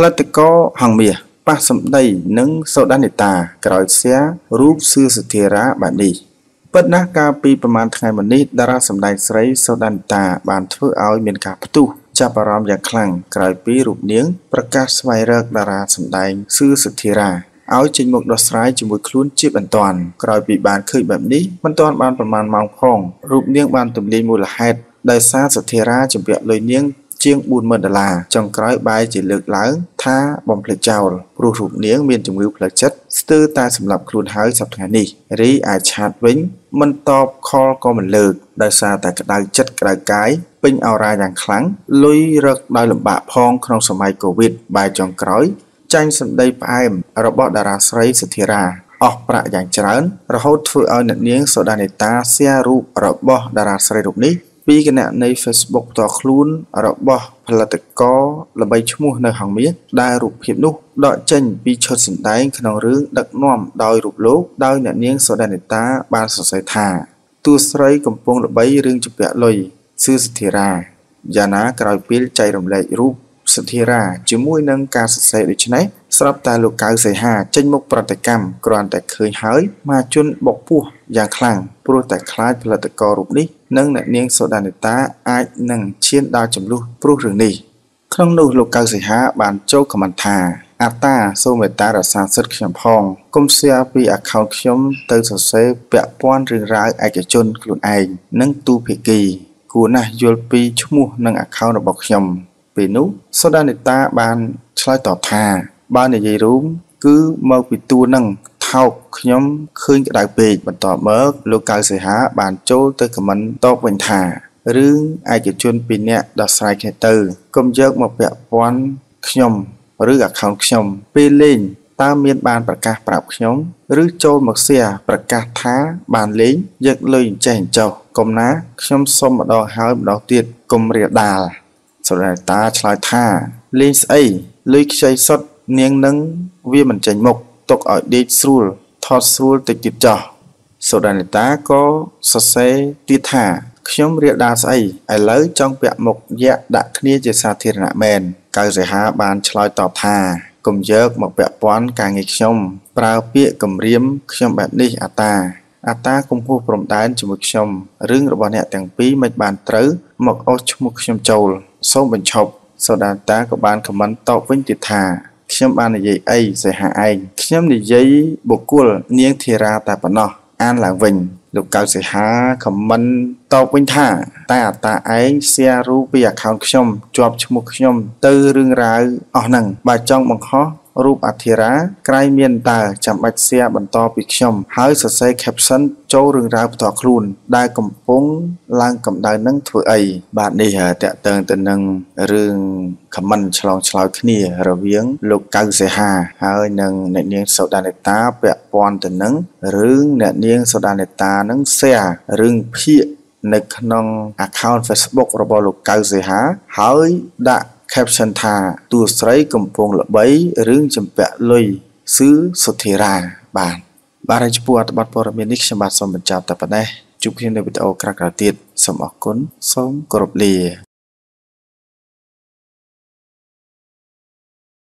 ផលិតករហងមាសប៉ះសម្ដីនិងសូដានិតាក្រោយសៀរូបសឿសធារាបាទនេះពិតណាស់កាលពីប្រហែលថ្ងៃមុននេះតារាសម្ដែង ស្រីសូដានិតាបានធ្វើឲ្យមានការផ្ទុះចាប់អារម្មណ៍យ៉ាងខ្លាំងក្រោយពីរូបនាងប្រកាសស្វែងរកតារាសម្ដែងសឿសធារាឲ្យចេញមកដោះស្រាយជាមួយខ្លួនជាបន្ទាន់ក្រោយពីបានឃើញបែបនេះមិនទាន់បានប្រមាណម៉ោងផងរូបនាងបានទម្លាយមូលហេតុដោយសារសធារាជំពាក់លុយនាងជាង40000ដុល្លារចុងក្រោយបែរជាលើកឡើង ថាបំភ្លេចចោលព្រោះរូបនាងមានជំងឺផ្លូវចិត្តស្ទើរតែសម្លាប់ខ្លួនហើយសប្តាហ៍នេះរីឯឆាតវិញមិនតបខលក៏មិនលើក ដោយសារតែក្តៅចិត្តក្តៅកាយពេញអរ៉ាយ៉ាងខ្លាំងលុយរឹកដោយលំបាកផង ក្នុងសម័យកូវីដបែរចុងក្រោយចាញ់សម្ដីផ្អែម របស់តារាស្រីសុធិរាអស់ប្រាក់យ៉ាងច្រើន រហូតធ្វើឲ្យអ្នកនាងសូដានេតាសៀរូបរបស់តារាស្រីរូបនេះពីគណនី Facebook ផ្ទាល់ខ្លួនរបស់ ផលិតករល្បីឈ្មោះ នៅហងមាសដែលរូបភាពនោះដកចេញពីឈុតសម្ដែងក្នុងរឿងដឹកនាំដោយរូបលោក ដោយអ្នកនាងសូដានីតា បានសរសេរថាទួស្រីកំពុងល្បីរឿងជពាក់លុយស៊ឺសធិរាយ៉ាណាក្រោយពេលចែករំលែករូបសធិរាជាមួយនឹងការសរសេរដូចនេះស្រាប់តែលោកកៅសីហាចេញមុខប្រតិកម្មគ្រាន់តែឃើញហើយមកជន់បុកពោះយ៉ាងខ្លាំងព្រោះតែខ្លាចផលិតកររូបនេះនិងអ្នកនាងសូដានីតាអាចនឹងឈានដល់ចំនួនព្រោះរឿងនេះក្នុងនោះលោកកៅសីហា បានចូលខមមិនថាអាតាសូមមេត្តារក្សាសិទ្ធិខ្ញុំផងគុំសៀពី account ខ្ញុំទៅសរសេរពាក់ព័ន្ធរឿងរ៉ាវឯកជនខ្លួនឯងនិងទូភាគីគួរណាស់យល់ពីឈ្មោះនិង account របស់ខ្ញុំពេលនោះសូដានីតាបានឆ្លើយតបថាបើនិយាយរួមគឺមកពីតួនឹងខោកខ្ញុំឃើញក្តៅពេកបន្ទាប់មកលោកកៅសិហាបានចូលទៅខមមិនតបវិញថារឿងឯកជនពីរនាក់ដោះស្រាយគ្នាទៅកុំយកមកពាក់ព័ន្ធខ្ញុំឬ account ខ្ញុំពេលលេងតើមានបាន ប្រកាសប្រាប់ខ្ញុំឬចូលមកសៀប្រកាសថាបានលេងយកលុយអញ្ចេះអញ្ចោះកុំណា ខ្ញុំសុំម្ដងហើយម្ដងទៀតកុំរាដាលសូរ៉ាតាឆ្លើយថាលេងស្អីលុយខ្ចីសុតនាងនឹងវាមិនចេញមុខទុកឲ្យដេកស្រួលថតស្រួលតិចទៀតចោះសូដានីតាក៏សរសេរទៀតថាខ្ញុំរៀបដាស្អីឥឡូវចង់ពាក់មុខយៈដាក់គ្នាជាសាធារណៈមែនកៅសិហាបានឆ្លើយតបថាកុំយកមកពាក់ព័ន្ធការងារខ្ញុំប្រើពាក្យគំរាម ខ្ញុំបែបនេះអាតាអាតាគំហួសព្រំដែនជាមួយខ្ញុំរឿងរបស់អ្នកទាំងពីរមិនបានត្រូវ មកអស់ឈ្មោះខ្ញុំចូល សូមបញ្ឈប់សូដានតាក៏បានខមមិនតបវិញទៀតថាខ្ញុំបាននិយាយអីសេហាឯងខ្ញុំនិយាយបុគ្គលនាងធីរាតែប៉ុណ្ណោះ អានឡើងវិញ លោកកៅសេហាខមមិនតបវិញថាតែអតាឯង share រូបពី account ខ្ញុំជាប់ឈ្មោះខ្ញុំ ទៅរឿងរ៉ាវអស់ហ្នឹងបើចង់បង្ហោះរូបអធិរាក្រៃមានតើចាំបាច់សៀបន្តពីខ្ញុំ ហើយសរសេរ caption ចូលរឿងរ៉ាវផ្ទាល់ខ្លួន ដែលកំពុង ឡើងកម្ដៅនឹងធ្វើអី បាទនេះតកតឹងទៅនឹងរឿង comment ឆ្លងឆ្លើយគ្នា រវាង លោកកៅសេហាហើយនឹងអ្នកនាង សូដានេតា ពាក់ព័ន្ធទៅនឹងរឿងអ្នកនាងសូដានេតានឹងសែរឿងភាកនៅក្នុង account Facebook របស់លោកកៅសេហាហើយដាក់ caption ថាតួស្រី កំពុងល្បីរឿងចម្ពាក់លុយសឺសុធិរាបាទបាទហើយចំពោះអត្ថបទព័ត៌មាននេះខ្ញុំបាទសូមបញ្ចប់តែប៉ុណ្ណេះជួបគ្នានៅវីដេអូក្រោយៗទៀតសូមអរគុណសូមគោរពលា